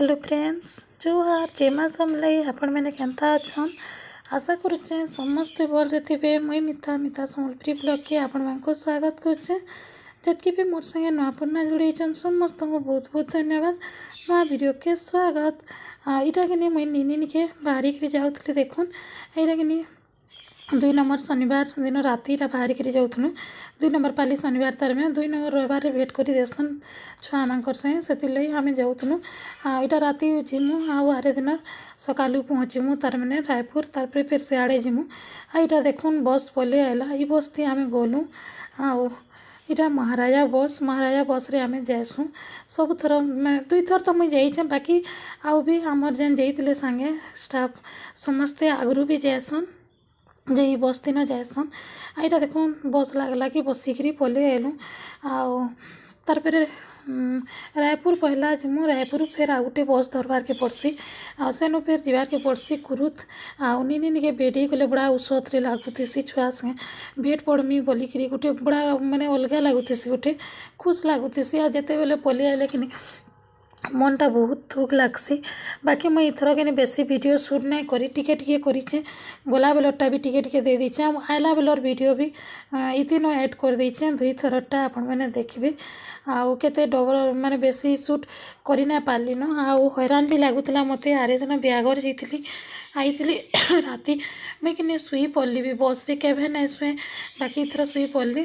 hello friends जो हार चेमा समलई आपण मैंने के अच्छा आशा करुचे समस्ते भल थे मुई मिता मिथा समलपुरी ब्लग के आपण मूँ स्वागत करुचे जितकी भी मोर संगे नुआ पुर्णा जोड़ समस्त को बहुत बहुत धन्यवाद नुआ भिडियो के स्वागत यहाँ के मुई निनी निके बाहर जाऊ देखुन ये ଦୁଇ ନମ୍ବର ଶନିବାର ଦିନ ରାତିଟା ବାହାରିକିରି ଯାଉଥିଲୁ ଦୁଇ ନମ୍ବର ପାଲି ଶନିବାର ତାରମେ ଦୁଇ ନମ୍ବର ରବିବାରରେ ଭେଟ୍ କରି ଦେସନ୍ ଛୁଆମାନଙ୍କର ସାଙ୍ଗେ ସେଥିର୍ଲାଗି ଆମେ ଯାଉଥିଲୁ ଆଉ ଇଟା ରାତି ଯିମୁ ଆଉ ଆରେ ଦିନ ସକାଳୁ ପହଞ୍ଚିମୁ ତାରମାନେ ରାୟପୁର ତାପରେ ଫେର୍ ସିଆଡ଼େ ଯିମୁ ଆଉ ଇଟା ଦେଖୁନ୍ ବସ୍ ପଲେଇ ଆଇଲା ଇ ବସ୍ତି ଆମେ ଗଲୁ ଆଉ ଇଟା ମହାରାଜା ବସ୍ ମହାରାଜା ବସ୍ରେ ଆମେ ଯାଏସୁଁ ସବୁଥର ଦୁଇଥର ତ ମୁଇଁ ଯାଇଛେଁ ବାକି ଆଉ ବି ଆମର ଯେନ୍ ଯାଇଥିଲେ ସାଙ୍ଗେ ଷ୍ଟାଫ୍ ସମସ୍ତେ ଆଗରୁ ବି ଯାଏସନ୍ ଯେ ଇ ବସ୍ଦିନ ଯାଏସନ୍ ଆଉ ଇଟା ଦେଖୁନ୍ ବସ୍ ଲାଗ୍ଲା କି ବସିକିରି ପଲେଇ ଆଏଲୁଁ ଆଉ ତାର୍ ପରେ ରାୟପୁର ପହଲା ଯିମୁ ରାୟପୁରରୁ ଫେର୍ ଆଉ ଗୁଟେ ବସ୍ ଧରବାର୍କେ ପଡ଼୍ସି ଆଉ ସେନୁ ଫେର୍ ଯିବାର୍କେ ପଡ଼୍ସି କୁରୁଥ୍ ଆଉ ନିନି ନିକେ ବେଡ଼େଇ ଗଲେ ବଡ଼ା ଉସତ୍ରେ ଲାଗୁଥିସି ଛୁଆ ସାଙ୍ଗେ ଭେଟ୍ ପଡ଼୍ମି ବୋଲିକିରି ଗୁଟେ ବଡ଼ା ମାନେ ଅଲ୍ଗା ଲାଗୁଥିସି ଗୁଟେ ଖୁସ୍ ଲାଗୁଥିସି ଆଉ ଯେତେବେଲେ ପଲେଇ ଆଏଲେ କିନି ମନଟା ବହୁତ ଦୁଃଖ୍ ଲାଗ୍ସି ବାକି ମୁଇଁ କିନି ବେଶୀ ଭିଡ଼ିଓ ସୁଟ୍ ନାଇଁ କରି ଟିକେ ଟିକେ କରିଛେଁ ଗଲା ବେଲର୍ଟା ବି ଟିକେ ଟିକେ ଦେଇ ଦେଇଛେଁ ଆଉ ଆଇଲା ବେଲର୍ ଭିଡ଼ିଓ ବି ଇତିନ ଏଡ଼୍ କରିଦେଇଛେଁ ଦୁଇଥରଟା ଥରଟା ଆପଣମାନେ ଦେଖିବେ ଆଉ କେତେ ଡବଲ୍ ମାନେ ବେଶୀ ସୁଟ୍ କରି ନାଇଁ ପାର୍ଲିନ ଆଉ ହଇରାଣ ବି ଲାଗୁଥିଲା ମୋତେ ଆରେ ଦିନ ବିହାଘର ଯାଇଥିଲି ଆଇଥିଲି ରାତି ମୁଇଁ କିନି ଶୁଇ ପଡ଼୍ଲି ବି ବସ୍ରେ କେଭେ ନାଇଁ ଶୁଏ ବାକି ଇଥର ଶୁଇ ପଡ଼୍ଲି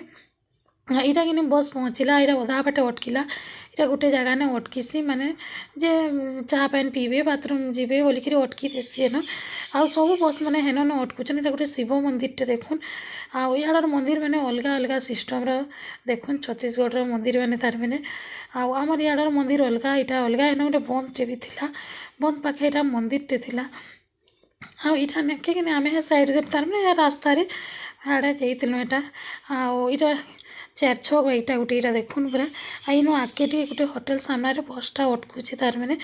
ଏଇଟା କିନି ବସ୍ ପହଞ୍ଚିଲା ଏଇଟା ଅଧା ବାଟେ ଅଟକିଲା ଏଇଟା ଗୋଟେ ଜାଗାନେ ଅଟକିସି ମାନେ ଯେ ଚା' ପାନ୍ ପିଇବେ ବାଥରୁମ୍ ଯିବେ ବୋଲିକିରି ଅଟକିଥିସି ହେନ ଆଉ ସବୁ ବସ୍ମାନେ ହେନନ ଅଟକୁଛନ୍ ଏଇଟା ଗୋଟେ ଶିବ ମନ୍ଦିରଟେ ଦେଖୁନ୍ ଆଉ ଇଆଡ଼ର ମନ୍ଦିରମାନେ ଅଲଗା ଅଲଗା ସିଷ୍ଟମ୍ର ଦେଖୁନ୍ ଛତିଶଗଡ଼ର ମନ୍ଦିରମାନେ ତାରମାନେ ଆଉ ଆମର ଇଆଡ଼ର ମନ୍ଦିର ଅଲଗା ଏଇଟା ଅଲଗା ହେନ ଗୋଟେ ବନ୍ଦଟେ ବି ଥିଲା ବନ୍ଦ ପାଖେ ଏଇଟା ମନ୍ଦିରଟେ ଥିଲା ଆଉ ଏଇଟା ନେକେ କିନି ଆମେ ହେ ସାଇଡ଼୍ରେ ତାରମାନେ ହେ ରାସ୍ତାରେ ଆଡ଼େ ଯାଇଥିଲୁ ଏଇଟା ଆଉ ଏଇଟା चार छा गोटे यहाँ देखन पूरा आई नु आगे गोटे होटेल सामने बसटा अटकुची तार मैंने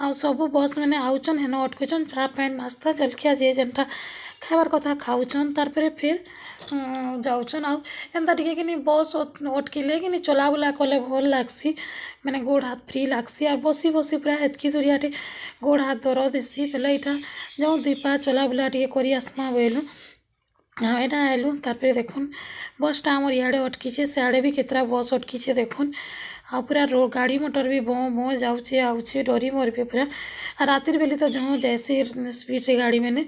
आ सब बस मैंने आउचन है अटकुचन चा पैंट नास्ता जलखिया जे जेनटा खाबार कथा खाऊन तारे फिर जाऊन आउ टे बस अटकिले कि चलाबुला कले भल लग्सी मैंने गोड़ हाथ फ्री लग्सी आ बसी बसी पूरा हेतकी दूरिया गोड़ हाथ दर देसी बोले यहाँ जाऊँ दुई पा चलाबुला करसमा बोलूँ ଆଉ ଏଇଟା ଆଇଲୁ ତାପରେ ଦେଖୁନ୍ ବସ୍ଟା ଆମର ଇଆଡ଼େ ଅଟକିଛେ ସିଆଡ଼େ ବି କେତେଟା ବସ୍ ଅଟକିଛେ ଦେଖୁନ୍ ଆଉ ପୁରା ରୋ ଗାଡ଼ି ମଟର ବି ବୋଁ ବୋଁ ଯାଉଛେ ଆଉଛେ ଡରି ମରିବେ ପୁରା ଆଉ ରାତିର ବେଲେ ତ ଯେଉଁ ଯାଏସି ସ୍ପିଡ଼ରେ ଗାଡ଼ିମାନେ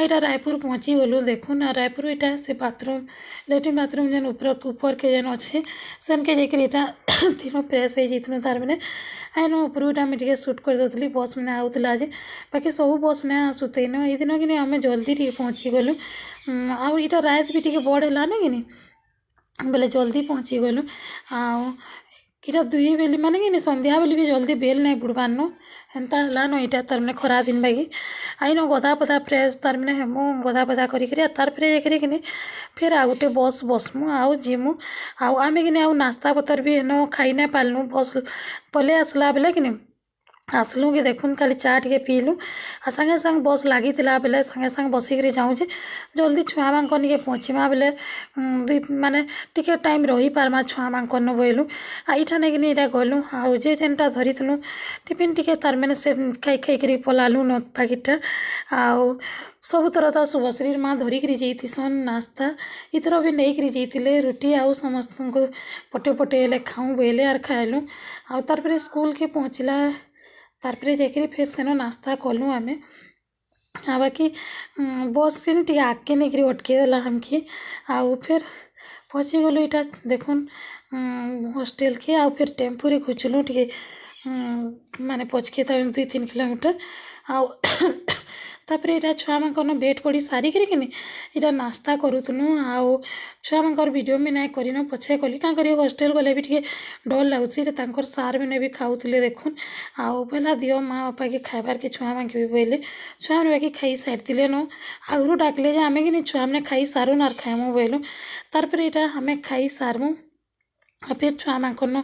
ଏଇଟା ରାୟପୁର ପହଞ୍ଚିଗଲୁ ଦେଖୁନ୍ ଆଉ ରାୟପୁର ଏଇଟା ସେ ବାଥରୁମ୍ ଲାଟ୍ରିନ୍ ବାଥରୁମ୍ ଯେନ୍ ଉପର ଉପରକେ ଯେନ୍ ଅଛେ ସେନ୍କେ ଯାଇକିରି ଏଇଟା ଏମିତି ମୁଁ ଫ୍ରେଶ୍ ହେଇଯାଇଥିଲୁ ତାର ମାନେ ଆଇନ ଉପରକୁ ଆମେ ଟିକେ ସୁଟ୍ କରିଦେଉଥିଲି ବସ୍ ମାନେ ଆଉଥିଲା ଯେ ବାକି ସବୁ ବସ୍ ନା ସୁତେଇନ ଏଇଦିନ କିନି ଆମେ ଜଲ୍ଦି ଟିକେ ପହଞ୍ଚିଗଲୁ ଆଉ ଏଇଟା ରାୟତ ବି ଟିକେ ବଡ଼ ହେଲାନି କିନି ବୋଲେ ଜଲ୍ଦି ପହଞ୍ଚିଗଲୁ ଆଉ ଏଇଟା ଦୁଇ ବେଲି ମାନେ କିନି ସନ୍ଧ୍ୟାବେଲେ ବି ଜଲ୍ଦି ବେଲ୍ ନାଇଁ ବୁଡ଼ବାର୍ନ एन्ता होला नैटा तार दिन खरादिन बान गधा पधा फ्रेस तार मेमु गधा पधा गरिक फिर इके फेर आउट बस बसमु किने आउ नास्ता पतर नास्तापतर पनि खाइने पारु बस असला आसला किने ଆସିଲୁ ଦେଖୁନ୍ ଖାଲି ଚା ଟିକେ ପିଇଲୁ ଆଉ ସାଙ୍ଗେ ସାଙ୍ଗେ ବସ୍ ଲାଗିଥିଲା ବେଲେ ସାଙ୍ଗେ ସାଙ୍ଗେ ବସିକିରି ଯାଉଛେ ଜଲ୍ଦି ଛୁଆମାନଙ୍କ ନିକେ ପହଞ୍ଚିମା ବେଲେ ଦୁଇ ମାନେ ଟିକେ ଟାଇମ୍ ରହିପାର୍ମା ଛୁଆମାନଙ୍କର୍ନୁ ବୋଇଲୁ ଆଉ ଇଟା ନେଇକିନି ଇଟା ଗଲୁ ଆଉ ଯେ ଯେନ୍ଟା ଧରିଥିଲୁ ଟିଫିନ୍ ଟିକେ ତାର୍ମାନେ ସେ ଖାଇ ଖାଇକିରି ପଲାଲୁ ନ ପାକିଟ୍ଟା ଆଉ ସବୁଥର ତ ଶୁଭଶ୍ରୀର ମା ଧରିକିରି ଯାଇଥିସନ୍ ନାସ୍ତା ଇଥର ବି ନେଇକିରି ଯାଇଥିଲେ ରୁଟି ଆଉ ସମସ୍ତଙ୍କୁ ପଟେ ପଟେ ହେଲେ ଖାଉଁ ବୋଇଲେ ଆର୍ ଖାଇଲୁ ଆଉ ତାର୍ପରେ ସ୍କୁଲ୍କେ ପହଞ୍ଚିଲା ତାର୍ପରେ ଯାଇକିରି ଫିର୍ ସେନ ନାସ୍ତା କଲୁ ଆମେ ଆଉ ବାକି ବସ୍ କିନି ଟିକେ ଆଗ୍କେ ନେଇକିରି ଅଟ୍କେଇ ଦେଲା ଆମ୍କେ ଆଉ ଫେର୍ ପହଞ୍ଚିଗଲୁ ଇଟା ଦେଖୁନ୍ ହଷ୍ଟେଲ୍କେ ଆଉ ଫେର୍ ଟେମ୍ପୁରେ ଘୁଚ୍ଲୁ ଟିକେ ମାନେ ପଛ୍କେ ତା ଦୁଇ ତିନ୍ କିଲୋମିଟର୍ ଆଉ ତା'ପରେ ଏଇଟା ଛୁଆମାନଙ୍କନ ଭେଟ୍ ପଢ଼ି ସାରିକିରି କିନି ଏଇଟା ନାସ୍ତା କରୁଥିଲୁ ଆଉ ଛୁଆମାନଙ୍କର ଭିଡ଼ିଓ ବି ନାଇଁ କରିନ ପଛେ କଲି କାଁ କରି ହଷ୍ଟେଲ୍ ଗଲେ ବି ଟିକେ ଡର୍ ଲାଗୁଛି ଏଇଟା ତାଙ୍କର ସାର୍ମାନେ ବି ଖାଉଥିଲେ ଦେଖୁନ୍ ଆଉ ପହିଲା ଦିଅ ମା ବାପାକେ ଖାଇବାର୍କେ ଛୁଆମାନକେ ବି ବୋଇଲେ ଛୁଆମାନେ ବାକି ଖାଇ ସାରିଥିଲେ ନ ଆଗରୁ ଡାକିଲେ ଯେ ଆମେ କିନି ଛୁଆମାନେ ଖାଇ ସାରୁନ୍ ଆର୍ ଖାଇମୁ ବୋଇଲୁ ତାର୍ ପରେ ଏଇଟା ଆମେ ଖାଇ ସାରମୁ ଫିର୍ ଛୁଆମାନଙ୍କନ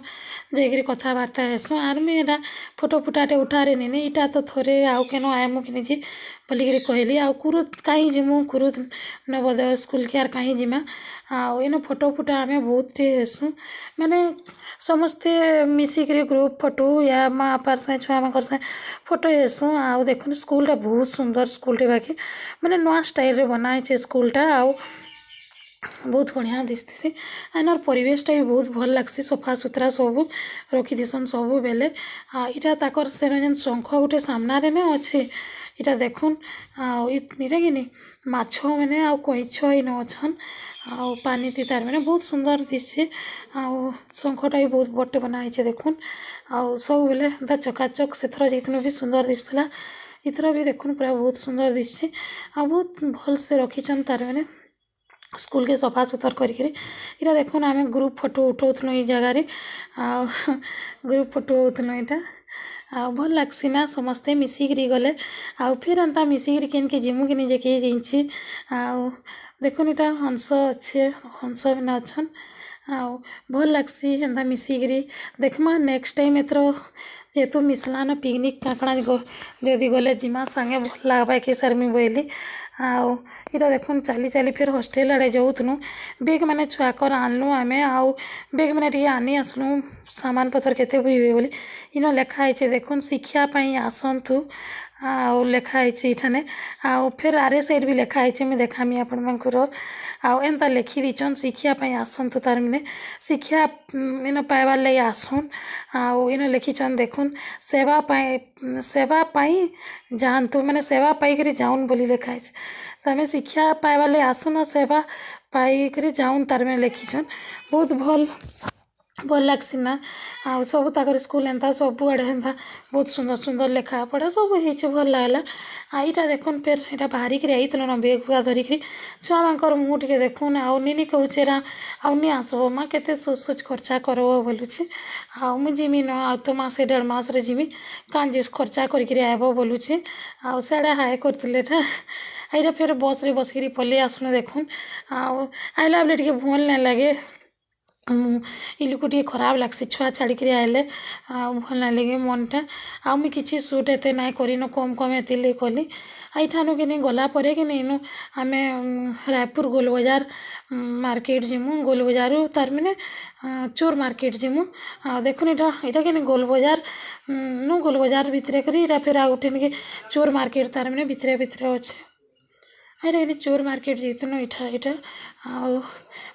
ଯାଇକିରି କଥାବାର୍ତ୍ତା ହେସୁଁ ଆର୍ ମୁଇଁ ଏଇଟା ଫଟୋ ଫୁଟାଟେ ଉଠାରେ ନିନି ଇଟା ତ ଥରେ ଆଉ କେନ ଆଏମୁ କି ନିଜେ ବୋଲିକିରି କହିଲି ଆଉ କୁରୁତ୍ କାହିଁ ଯିମୁ କୁରୁତ୍ ନବୋଦୟ ସ୍କୁଲ୍କେ ଆର୍ କାହିଁ ଯିମା ଆଉ ଇନ ଫଟୋ ଫୁଟା ଆମେ ବହୁତ୍ଟେ ହେସୁଁ ମାନେ ସମସ୍ତେ ମିଶିକିରି ଗ୍ରୁପ୍ ଫଟୋ ୟା ମାଆ ବାପାର୍ ସାଙ୍ଗେ ଛୁଆମାନଙ୍କର୍ ସାଙ୍ଗେ ଫଟୋ ହେସୁଁ ଆଉ ଦେଖୁନ୍ ସ୍କୁଲ୍ଟା ବହୁତ୍ ସୁନ୍ଦର୍ ସ୍କୁଲ୍ଟେ ବାକି ମାନେ ନୂଆ ଷ୍ଟାଇଲ୍ରେ ବନା ହେଇଛେ ସ୍କୁଲ୍ଟା ଆଉ ବହୁତ ବଢ଼ିଆ ଦିଶଥିସି ଆଇନର୍ ପରିବେଶଟା ବି ବହୁତ ଭଲ୍ ଲାଗ୍ସି ସଫାସୁତୁରା ସବୁ ରଖିଥିସନ୍ ସବୁବେଲେ ଇଟା ତାକର୍ ସେନ ଯେନ୍ ଶଙ୍ଖ ଗୋଟେ ସାମ୍ନାରେ ନେ ଅଛେ ଇଟା ଦେଖୁନ୍ ଆଉ ଇରେ କିନି ମାଛମାନେ ଆଉ କଇଁଛ ଇନ ଅଛନ୍ ଆଉ ପାନି ତିତାର୍ ମାନେ ବହୁତ ସୁନ୍ଦର ଦିଶଛେ ଆଉ ଶଙ୍ଖଟା ବି ବହୁତ ବଡ଼ଟେ ବନା ହେଇଛେ ଦେଖୁନ୍ ଆଉ ସବୁବେଲେ ଏନ୍ତା ଚକାଚକ୍ ସେଥର ଯାଇଥିନୁ ବି ସୁନ୍ଦର ଦିଶଥିଲା ଇଥର ବି ଦେଖୁନ୍ ପୁରା ବହୁତ ସୁନ୍ଦର ଦିଶଛେ ଆଉ ବହୁତ ଭଲ୍ସେ ରଖିଛନ୍ ତାର୍ ମାନେ स्कूल स्कुलके सफा सुतर गरिटा देखन ग्रुप फटो उठाउनु य आ ग्रुप फोटो हुँटा आउ भाग्सी न समस्ते मिसिक गे आउ फिर एन्ता मिसिक किनकि जिमुकिजेक जाँचि आउँ देखा हंस अछ हंस अछन् आउ भगसि एसिक देखमा नेक्स्ट टाइम ए जेहतु जेहेतु मिसलान पिकनिक का जदि गले जीमा सागे भल लगवा कि सरमी बोली आउ इटा देख चली चली फिर हस्टेल आड़े जाऊनु बेग मैंने छुआकर आनलु आम आउ बेग मैंने आनी आसलु सामान पत्र के बोली इन लेखाई देख शिक्षापी आसतु ଆଉ ଲେଖା ହେଇଛି ଏଠାନେ ଆଉ ଫେର୍ ଆରେ ସାଇଡ଼୍ ବି ଲେଖା ହେଇଛି ମୁଇଁ ଦେଖାମି ଆପଣମାନଙ୍କର ଆଉ ଏନ୍ତା ଲେଖି ଦେଇଛନ୍ ଶିକ୍ଷା ପାଇଁ ଆସନ୍ତୁ ତାର୍ମାନେ ଶିକ୍ଷା ଇନ ପାଇବାର୍ ଲାଗି ଆସୁନ୍ ଆଉ ଇନ ଲେଖିଛନ୍ ଦେଖୁନ୍ ସେବା ପାଇଁ ସେବା ପାଇଁ ଯାଆନ୍ତୁ ମାନେ ସେବା ପାଇକରି ଯାଉନ୍ ବୋଲି ଲେଖା ହେଇଛି ତମେ ଶିକ୍ଷା ପାଇବାର୍ ଲାଗି ଆସୁନ୍ ସେବା ପାଇକରି ଯାଉନ୍ ତାର୍ମାନେ ଲେଖିଛନ୍ ବହୁତ ଭଲ୍ ଭଲ ଲାଗ୍ସି ନା ଆଉ ସବୁ ତାଙ୍କର ସ୍କୁଲ୍ ହେନ୍ତା ସବୁଆଡ଼େ ହେନ୍ତା ବହୁତ ସୁନ୍ଦର ସୁନ୍ଦର ଲେଖାପଢ଼ା ସବୁ ହେଇଛି ଭଲ ଲାଗ୍ଲା ଆଉ ଇଟା ଦେଖୁନ୍ ଫେର୍ ଏଇଟା ବାହାରିକିରି ଆଇଥିଲୁ ନା ବେଗ୍ଗୁଆ ଧରିକିରି ଛୁଆମାନଙ୍କର ମୁଁ ଟିକେ ଦେଖୁନ୍ ଆଉ ନିନି କହୁଛି ଏରା ଆଉ ନି ଆସିବ ମା କେତେ ସୁଚ୍ ସୁଚ୍ ଖର୍ଚ୍ଚା କରବ ବୋଲୁଛି ଆଉ ମୁଁ ଯିମି ନ ଆଉ ତ ମାସେ ଦେଢ଼ ମାସରେ ଯିମି କାଞ୍ଜି ଖର୍ଚ୍ଚା କରିକିରି ଆଇବ ବୋଲୁଛି ଆଉ ସେଟା ହାଏ କରିଥିଲେ ଏଟା ଏଇଟା ଫେର୍ ବସ୍ରେ ବସିକିରି ପଲେଇ ଆସୁନ ଦେଖୁନ୍ ଆଉ ଆଇଲା ବେଳେ ଟିକେ ଭଲ୍ ନାଇଁ ଲାଗେ ଇ ଲୁକ୍କୁ ଟିକେ ଖରାପ ଲାଗ୍ସି ଛୁଆ ଛାଡ଼ିକିରି ଆଇଲେ ଆଉ ଭଲ ନାଇଁ ଲାଗେ ମନଟା ଆଉ ମୁଇଁ କିଛି ସୁଟ୍ ଏତେ ନାଇଁ କରିନ କମ୍ କମ୍ ଏଥିର୍ ଲାଗି କଲି ଏଇଠାନୁ କିନି ଗଲା ପରେ କିନି ଇନୁ ଆମେ ରାୟପୁର ଗୋଲ ବଜାର ମାର୍କେଟ୍ ଯିମୁ ଗୋଲ ବଜାରରୁ ତାର୍ ମାନେ ଚୋର ମାର୍କେଟ୍ ଯିମୁ ଆଉ ଦେଖୁନ୍ ଏଇଟା ଏଇଟା କିନି ଗୋଲ ବଜାର ନୁ ଗୋଲ ବଜାର ଭିତରେ କରି ଏଇଟା ଫେର୍ ଆଉ ଗୋଟେ ନିକେ ଚୋର ମାର୍କେଟ୍ ତାର୍ ମାନେ ଭିତରେ ଭିତରେ ଅଛେ ଆରେ ଆରେ ଚୋର ମାର୍କେଟ୍ ଯାଇଥିଲୁ ଏଇଠା ଏଇଠା ଆଉ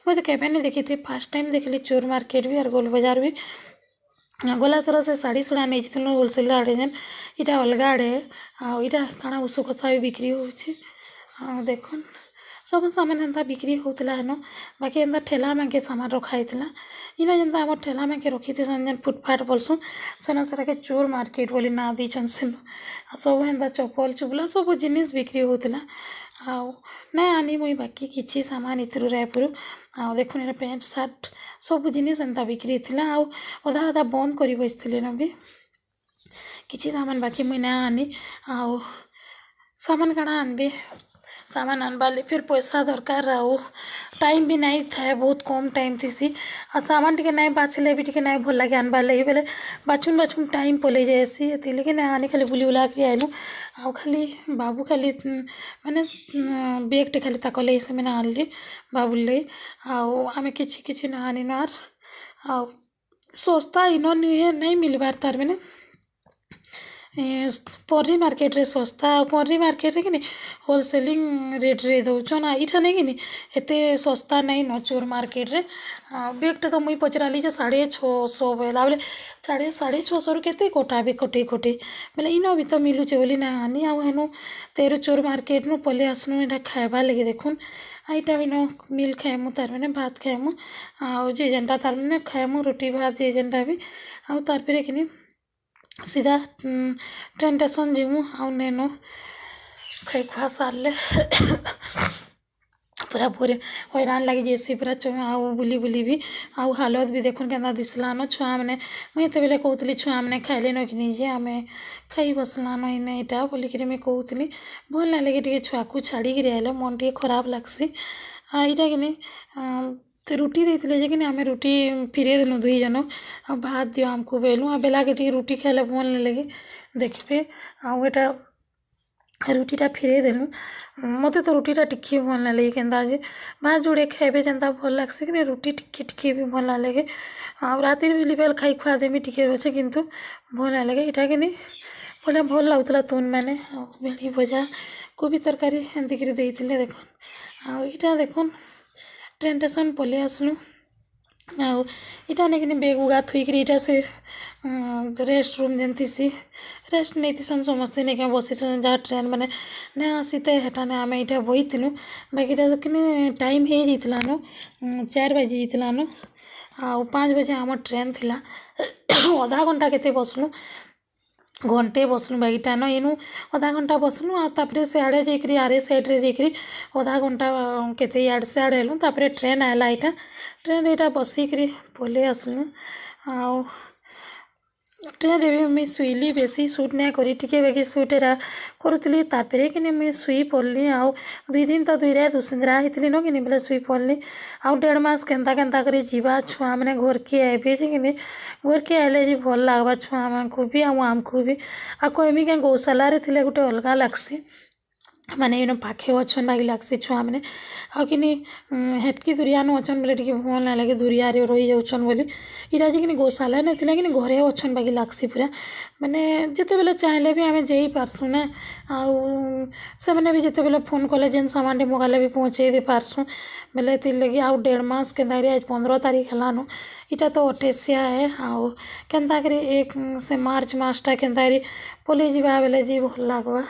ମୁଁ ତ କେବେ ନାଇଁ ଦେଖିଥିଲି ଫାର୍ଷ୍ଟ ଟାଇମ୍ ଦେଖିଲି ଚୋର ମାର୍କେଟ୍ ବି ଆର୍ ଗୋଲ ବଜାର ବି ଗଲାଥର ସେ ଶାଢ଼ୀ ଶୁଢ଼ା ନେଇଯାଇଥିଲୁ ହୋଲସେଲ୍ ଆଡ଼େ ଯେନ୍ ଇଟା ଅଲଗା ଆଡ଼େ ଆଉ ଇଟା କାଣା ଉଷୁ କଷା ବି ବିକ୍ରି ହେଉଛି ଆଉ ଦେଖୁନ୍ ସବୁ ସାମାନ ହେନ୍ତା ବିକ୍ରି ହେଉଥିଲା ହେନ ବାକି ଏନ୍ତା ଠେଲା ମାନ୍କେ ସାମାନ ରଖା ହେଇଥିଲା ଇନ ଯେନ୍ତା ଆମର ଠେଲା ମାନ୍କେ ରଖିଥିସନ୍ ଯେନ୍ ଫୁଟଫାଟ ବୋଲସୁଁ ସେନ ସେଟାକେ ଚୋର ମାର୍କେଟ୍ ବୋଲି ନାଁ ଦେଇଛନ୍ ସେନୁ ଆଉ ସବୁ ହେନ୍ତା ଚପଲ ଚୁପଲା ସବୁ ଜିନିଷ୍ ବିକ୍ରି ହେଉଥିଲା ଆଉ ନା ଆନି ମୁଇଁ ବାକି କିଛି ସାମାନ୍ ଇଥିରୁ ରାୟପୁରରୁ ଆଉ ଦେଖୁନ୍ ଏଇଟା ପ୍ୟାଣ୍ଟ ସାର୍ଟ ସବୁ ଜିନିଷ୍ ଏନ୍ତା ବିକ୍ରି ହେଇଥିଲା ଆଉ ଅଧା ଅଧା ବନ୍ଦ କରି ବସିଥିଲେନ ବି କିଛି ସାମାନ୍ ବାକି ମୁଇଁ ନା ଆନି ଆଉ ସାମାନ୍ କାଣା ଆନବି सामान अनबाली फिर पैसा दरकार रहो टाइम भी नहीं था बहुत कम टाइम थी सी आ सामान टे ना बाछले भी टे ना भल लगे आनबार लगे बोले बाछुन बाछुन टाइम पल जाएसी ये लेकिन आने खाली बुली बुला के आलू आउ खाली बाबू खाली मैंने अं, टे खाली ताक से मैंने आनलि बाबू लगे आम कि ना आनिन आर आ सस्ता इन नहीं मिलबार तार मैंने पर्री मार्केट रे सस्ता पर्री मार्केट रे कि होलसेलिंग रेट रे दौन आईटा नहीं कि सस्ता नहीं नचोर मार्केट रे बेगटे तो मुई पचराली जे साढ़े छःश बोला बोले साढ़े साढ़े छःश रु के कटा भी कटे कटे बोले इन भी तो मिलूचे बोली ना आनी आनु तेर चोर मार्केट नु पल आसनु ये खाबार लगे देखुन आईटा भी न मिल खाएमु तार मैंने भात खाए आ जे जेनटा तार मैंने खाएमु रुटी भात जे जेनटा भी तार पर कि सीधा ट्रेन स्टेसन जिमु ଆଉ ନେନୁ ଖାଇ ଖୁଆ ସାରିଲେ ପୁରା ପୁରୀ ହଇରାଣ ଲାଗି ଯାଏସି ପୁରା ଆଉ ବୁଲି ବୁଲି ବି ଆଉ ହାଲତ ବି ଦେଖୁନ୍ କେନ୍ତା ଦିଶଲାନ ଛୁଆମାନେ ମୁଇଁ ଏତେବେଲେ କହୁଥିଲି ଛୁଆମାନେ ଖାଇଲେ ନ କିନି ଯେ ଆମେ ଖାଇ ବସଲାନ ଇନେ ଇଟା ବୋଲିକିରି ମୁଇଁ କହୁଥିଲି ଭଲ୍ ନାଇଁ ଲାଗେ ଟିକେ ଛୁଆକୁ ଛାଡ଼ିକିରି ଆଇଲେ ମନ୍ ଟିକେ ଖରାପ ଲାଗ୍ସି ଆଉ ଏଇଟା କିନି तो रोटी देते लेकिन हमें रोटी फिरे दिनों दुई जन आ भात दियो हमको बेलू आ बेला के टी रोटी खाइले भल नहीं लगे देखिए आटा रोटीटा फिरे देलु मते तो रोटीटा टिके भल ना लगे केन्ता जे भात जोड़े खाइबे जेन्ता भल लागसी कि रोटी टिके टिके भी भल ना लगे आ रातिर भी लिबेल खाई खुआ देमी टिके अच्छे किंतु भल ना लगे इटा कि बोले भल लगुला तोन मैंने भेड़ी भजा कोबी तरकारी एमती कर देते देखन आईटा देखन ଟ୍ରେନ୍ଟେ ସେନ୍ ପଲେଇ ଆସିଲୁ ଆଉ ଇଟା ନେଇକିନି ବେଗ୍ ଉଗା ଥୁଇକିରି ଇଟା ସେ ରେଷ୍ଟ ରୁମ୍ ଯେନ୍ ଥିସି ରେଷ୍ଟ ନେଇଥିସନ୍ ସମସ୍ତେ ନେଇକେ ବସିଥିସନ୍ ଯାହା ଟ୍ରେନ୍ ମାନେ ନା ଆସିତେ ହେଟାନେ ଆମେ ଇଟା ବଇଥିଲୁ ବାକି ଇଟା କିନି ଟାଇମ୍ ହେଇଯାଇଥିଲାନ ଚାରି ବାଜି ଯାଇଥିଲାନ ଆଉ ପାଞ୍ଚ ବଜେ ଆମର ଟ୍ରେନ୍ ଥିଲା ଅଧା ଘଣ୍ଟା କେତେ ବସିଲୁ घंटे बसलूँ बगीटा ନ इनू ଅଧା ଘଣ୍ଟା बसलूँ ଆଉ ତାପରେ ସିଆଡ଼େ ଯାଇକିରି आरे ସାଇଡ଼୍ରେ ଯାଇକିରି ଅଧା ଘଣ୍ଟା କେତେ ଇଆଡ଼େ ସିଆଡ଼େ हेलूँ ତାପରେ ଟ୍ରେନ୍ ଆଇଲା ଏଇଟା ट्रेन इटा ବସିକିରି ପଲେଇ आसलूँ ଆଉ ଟିକିଏ ଦେବି ମୁଇଁ ଶୁଇଲି ବେଶୀ ସୁଟ୍ ନାଇଁ କରି ଟିକେ ବେଗି ସୁଟ୍ ଏରା କରୁଥିଲି ତାପରେ କିନି ମୁଇଁ ଶୁଇ ପଡ଼ଲି ଆଉ ଦୁଇ ଦିନ ତ ଦୁଇ ରାତ ଉସିନ୍ଦରା ହେଇଥିଲି ନ କିନି ବେଲେ ଶୁଇ ପଡ଼ଲି ଆଉ ଦେଢ଼ ମାସ କେନ୍ତା କେନ୍ତା କରି ଯିବା ଛୁଆମାନେ ଘରକେ ଆଇବେ ଯେ କିନି ଘରକେ ଆଇଲେ ଯେ ଭଲ ଲାଗ୍ବା ଛୁଆମାନଙ୍କୁ ବି ଆଉ ଆମକୁ ବି ଆଉ କହିମି କାଁ ଗୌଶାଲାରେ ଥିଲେ ଗୋଟେ ଅଲଗା ଲାଗ୍ସି मैंने इन पाखे अच्छन बाकी लग्सी छुआ मैंने आउकनी हेतक दूरियान अच्छन बोले भल ना लगे दूरिया रही जाऊन बोली इटा कि गोशाला ना थी कि घरे अच्छे बाकी लग्सी पूरा मैंने जिते बेले चाहिए भी आम जी पार्सू ना आउ से भी जिते बेले फोन कले जेन सामान मगाले भी पहुँचे पार्सू बोले लगी आउ डेढ़ मस के आज पंद्रह तारीख है इटा तो अठेसिया है आउ के एक मार्च मसटा के पलिजा बेले जी भल लगवा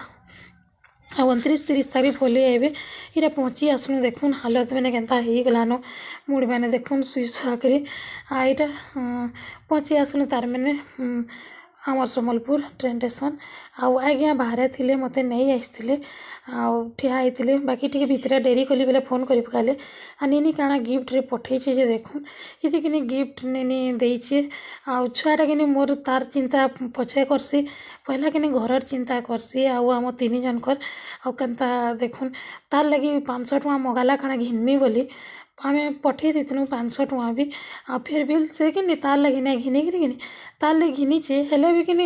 ଆଉ ଅଣତିରିଶ ତିରିଶ ତାରିଖ ହୋଲି ଏବେ ଇଟା ପହଞ୍ଚି ଆସୁନୁ ଦେଖୁନ୍ ହାଲତ ମାନେ କେନ୍ତା ହେଇଗଲାନ ମୁଡ଼୍ମାନେ ଦେଖୁନ୍ ଶୁଇ ଶୁଆ କରି ଆଉ ଇଟା ପହଞ୍ଚି ଆସୁନୁ ତାର୍ ମାନେ আমার ସମ୍ବଲପୁର ଟ୍ରେନ୍ ଷ୍ଟେସନ୍ ଆଉ ଆଜ୍ଞା ବାହାରେ ଥିଲେ ମୋତେ ନେଇ ଆସିଥିଲେ ଆଉ ଠିଆ ହେଇଥିଲେ ବାକି ଟିକେ ଭିତରେ ଡେରି କଲି ବେଲେ ଫୋନ୍ କରି ପକାଲେ ଆଉ ନିନି କାଣା ଗିଫ୍ଟରେ ପଠେଇଛେ ଯେ ଦେଖୁନ୍ କିନି ଗିଫ୍ଟ ନିନି ଦେଇଛେ ଆଉ ଛୁଆଟା କିନି ମୋର ତାର୍ ଚିନ୍ତା ପଛେ କର୍ସି ପହିଲା କିନି ଘରର ଚିନ୍ତା କର୍ସି ଆଉ ଆମ ତିନି ଜଣଙ୍କର ଆଉ କେନ୍ତା ଦେଖୁନ୍ ତାର୍ ଲାଗି ପାଞ୍ଚଶହ ଟଙ୍କା ମଗାଲା କାଣା ଘିନ୍ମି ବୋଲି ଆମେ ପଠେଇ ଦେଇଥିଲୁ ପାଞ୍ଚଶହ ଟଙ୍କା ବି ଆଉ ଫିର୍ ବି ସେ କିନି ତାର୍ ଲାଗି ନାଇଁ ଘିନିକିରି କିନି ତାର୍ ଲାଗି ଘିନିଛେ ହେଲେ ବି କିନି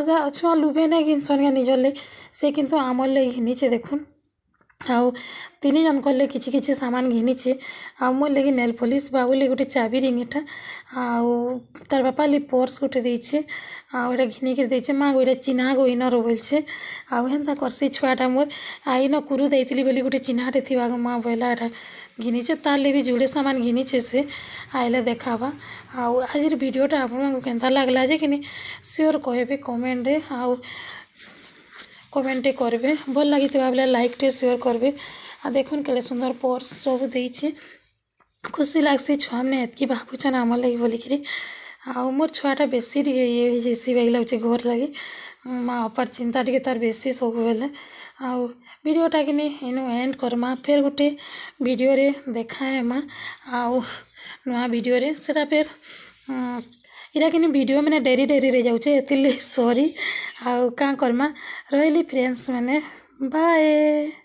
ଅଧା ଅଛୁଆ ଲୁଭେ ନାଇଁ ଘିନ୍ସନ୍ କେ ନିଜର୍ ଲାଗି ସେ କିନ୍ତୁ ଆମର୍ ଲାଗି ଘିନିଛେ ଦେଖୁନ୍ ଆଉ ତିନି ଜଣକର୍ ଲାଗି କିଛି କିଛି ସାମାନ୍ ଘିନିଛେ ଆଉ ମୋର୍ ଲାଗି ନେଲ୍ ପଲିସ୍ ବାବୁଲି ଲାଗି ଗୋଟେ ଚାବି ରିଙ୍ଗ୍ ଏଇଟା ଆଉ ତାର୍ ବାପା ଲାଗି ପର୍ସ୍ ଗୋଟେ ଦେଇଛେ ଆଉ ଏଇଟା ଘିନିକିରି ଦେଇଛେ ମାଆ ଗୋ ଚିହ୍ନା ଗୋ ଇନର ବୋଲଛେ ଆଉ ହେନ୍ତା କର୍ସି ଛୁଆଟା ମୋର୍ ଆଇନ କୁରୁ ଦେଇଥିଲି ବୋଲି ଗୋଟେ ଚିହ୍ନାଟେ ଥିବା ଗୋ ମାଆ ବୋଇଲା ଏଇଟା घिनीचे ताले भी जुड़े सामान घिनीचे से आइले देखा आज भिडटा के लग्ला जे कि सियोर कह कमेंट आउ कमेंटे करेंगे भल लगी बेले लाइकटे सियोर करेंगे आ देख कैसे सुंदर पर्स सब दे खुशी लग्सी छुआ मैंने ये भागुन आम लगी बोलिकर आ मोर छुआटा बेस ये जैसी लगे घर लगे माँ अपार चिंता टे तार बेस सब बेले आ ଭିଡ଼ିଓଟା କିନି ଇନୁ ଏଣ୍ଡ କର୍ମା ଫେର୍ ଗୋଟେ ଭିଡ଼ିଓରେ ଦେଖା ହେମା ଆଉ ନୂଆ ଭିଡ଼ିଓରେ ସେଟା ଫେର୍ ଇଟା କିନି ଭିଡ଼ିଓ ମାନେ ଡେରି ଡେରିରେ ଯାଉଛେ ଏଥିର୍ଲାଗି ସରି ଆଉ କାଁ କର୍ମା ରହିଲି ଫ୍ରେଣ୍ଡସ୍ ମାନେ ବାଏ